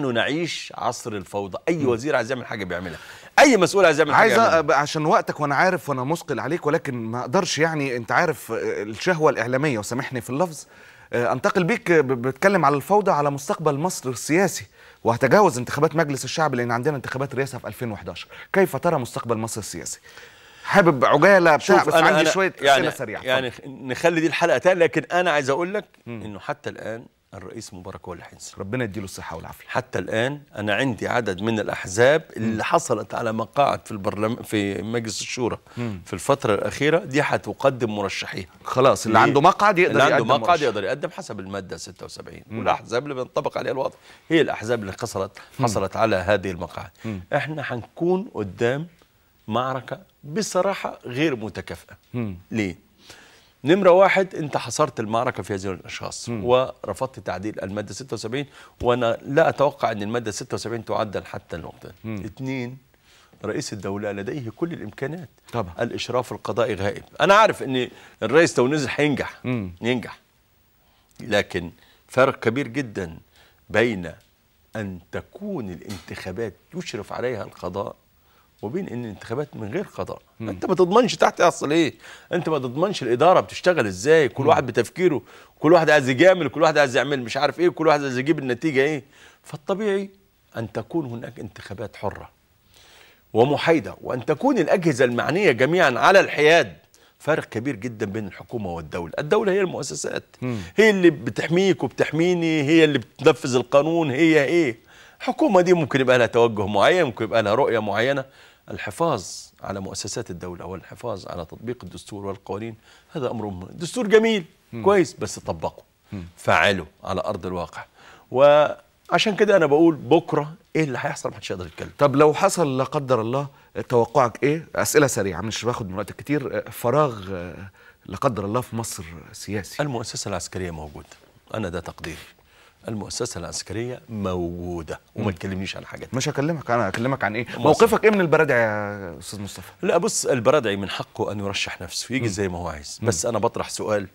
نحن نعيش عصر الفوضى اي وزير عايز يعمل حاجه بيعملها اي مسؤول عايز يعمل حاجه عايز عشان وقتك وانا عارف وانا مثقل عليك ولكن ما اقدرش يعني انت عارف آه، الشهوه الاعلاميه وسامحني في اللفظ آه، انتقل بيك آه، بتكلم على الفوضى على مستقبل مصر السياسي وهتجاوز انتخابات مجلس الشعب لان عندنا انتخابات رئاسه في 2011 كيف ترى مستقبل مصر السياسي حابب عجاله بتاع بس أنا عندي أنا شويه يعني اسئله سريعه يعني نخلي دي الحلقه تانية لكن انا عايز اقول لك انه حتى الان الرئيس مبارك اللي حنسي ربنا يديله الصحه والعافيه حتى الان انا عندي عدد من الاحزاب اللي حصلت على مقاعد في البرلمان في مجلس الشورى في الفتره الاخيره دي هتقدم مرشحيها خلاص اللي عنده مقعد يقدر اللي عنده مقعد مرشح. يقدر يقدم حسب الماده 76 م. والاحزاب اللي بينطبق عليها الوضع هي الاحزاب اللي حصلت حصلت على هذه المقاعد م. احنا هنكون قدام معركه بصراحه غير متكافئه ليه نمرة واحد أنت حصرت المعركة في هذه الأشخاص م. ورفضت تعديل المادة 76 وأنا لا أتوقع أن المادة 76 تعدل حتى الوقت اثنين رئيس الدولة لديه كل الإمكانات طبعا. الإشراف القضائي غائب أنا عارف أن الرئيس لو نزل هينجح ينجح لكن فرق كبير جدا بين أن تكون الانتخابات يشرف عليها القضاء وبين ان الانتخابات من غير قضاء مم. انت ما تضمنش تحت يحصل ايه انت ما تضمنش الاداره بتشتغل ازاي كل مم. واحد بتفكيره كل واحد عايز يجامل كل واحد عايز يعمل مش عارف ايه كل واحد عايز يجيب النتيجه ايه فالطبيعي ان تكون هناك انتخابات حره ومحايده وان تكون الاجهزه المعنيه جميعا على الحياد فرق كبير جدا بين الحكومه والدوله الدوله هي المؤسسات مم. هي اللي بتحميك وبتحميني هي اللي بتنفذ القانون هي ايه الحكومه دي ممكن يبقى لها توجه معين ممكن يبقى لها رؤيه معينه الحفاظ على مؤسسات الدولة والحفاظ على تطبيق الدستور والقوانين هذا أمر مهم دستور جميل كويس بس طبقه فعله على أرض الواقع وعشان كده أنا بقول بكرة إيه اللي هيحصل محدش يقدر يتكلم طب لو حصل لا قدر الله توقعك إيه أسئلة سريعة مش باخد من وقت كتير فراغ لا قدر الله في مصر سياسي المؤسسة العسكرية موجودة أنا ده تقديري المؤسسه العسكريه موجوده وما تكلمنيش عن حاجات مش هكلمك انا هكلمك عن ايه مصر. موقفك ايه من البرادعي يا استاذ مصطفى لا بص البرادعي من حقه ان يرشح نفسه يجي زي ما هو عايز بس انا بطرح سؤال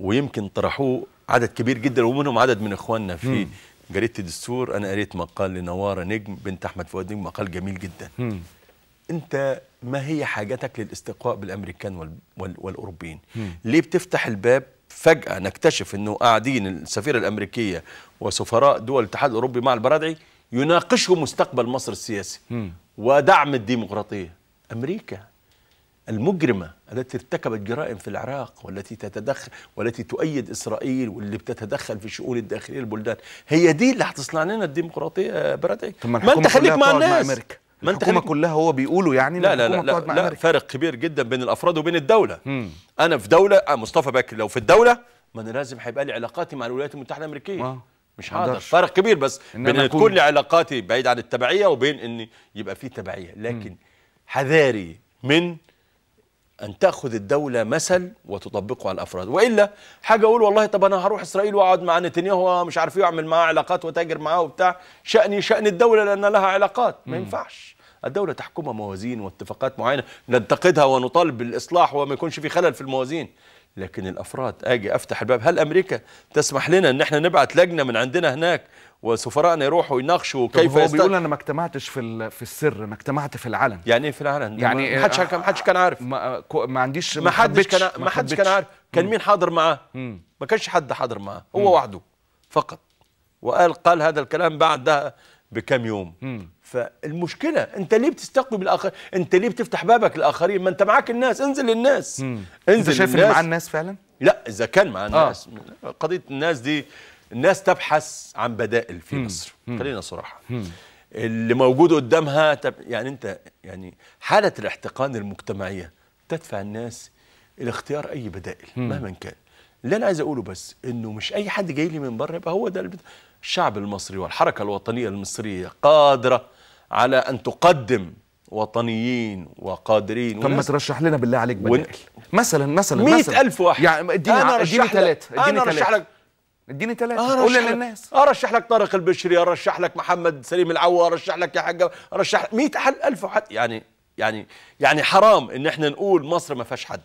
ويمكن طرحوه عدد كبير جدا ومنهم عدد من اخواننا في جريده الدستور انا قريت مقال لنواره نجم بنت احمد فؤاد نجم مقال جميل جدا م. انت ما هي حاجتك للاستقاء بالامريكان وال... وال... والاوروبيين م. ليه بتفتح الباب فجأة نكتشف أنه قاعدين السفيرة الأمريكية وسفراء دول الاتحاد الأوروبي مع البرادعي يناقشوا مستقبل مصر السياسي م. ودعم الديمقراطية أمريكا المجرمة التي ارتكبت جرائم في العراق والتي تتدخل والتي تؤيد إسرائيل واللي بتتدخل في شؤون الداخلية البلدان هي دي اللي هتصنع لنا الديمقراطية برادعي ما أنت خليك مع الناس مع أمريكا. ما انت الحكومه كلها هو بيقولوا يعني لا لا لا, لا, لا, فارق كبير جدا بين الافراد وبين الدوله مم. انا في دوله آه مصطفى بكر لو في الدوله ما انا لازم هيبقى لي علاقاتي مع الولايات المتحده الامريكيه آه. مش هقدر فرق كبير بس إن بين ان تكون لي علاقاتي بعيد عن التبعيه وبين ان يبقى في تبعيه لكن مم. حذاري من أن تأخذ الدولة مثل وتطبقه على الأفراد وإلا حاجة أقول والله طب أنا هروح إسرائيل وأقعد مع نتنياهو مش عارف إيه وأعمل معاه علاقات وتاجر معاه وبتاع شأني شأن الدولة لأن لها علاقات ما ينفعش الدولة تحكمها موازين واتفاقات معينة ننتقدها ونطالب بالإصلاح وما يكونش في خلل في الموازين لكن الافراد اجي افتح الباب هل امريكا تسمح لنا ان احنا نبعت لجنه من عندنا هناك وسفرائنا يروحوا يناقشوا كيف هو بيقول انا ما اجتمعتش في في السر انا اجتمعت في العلن يعني ايه في العلن يعني ما إيه، حدش آه، ما حدش كان عارف ما, ما عنديش ما حدش كان ما حدش كان عارف كان مين حاضر معاه ما كانش حد حاضر معاه هو وحده فقط وقال قال هذا الكلام بعد بكم يوم مم. فالمشكله انت ليه بتستقبل الاخر انت ليه بتفتح بابك للاخرين ما انت معاك الناس انزل للناس مم. انزل انت شايف ان مع الناس فعلا لا اذا كان مع آه. الناس آه. قضيه الناس دي الناس تبحث عن بدائل في مم. مصر خلينا صراحه مم. اللي موجود قدامها تب... يعني انت يعني حاله الاحتقان المجتمعيه تدفع الناس الى اختيار اي بدائل مم. مهما كان اللي انا عايز اقوله بس انه مش اي حد جاي لي من بره يبقى هو ده الشعب المصري والحركه الوطنيه المصريه قادره على ان تقدم وطنيين وقادرين طب ما ترشح لنا بالله عليك بدائل و... مثلا مثلا 100000 واحد يعني اديني اديني ثلاثه اديني ثلاثه اديني ثلاثه قول للناس ارشح لك طارق البشري ارشح لك محمد سليم العوا ارشح لك يا حاج ارشح 100000 واحد يعني يعني يعني حرام ان احنا نقول مصر ما فيهاش حد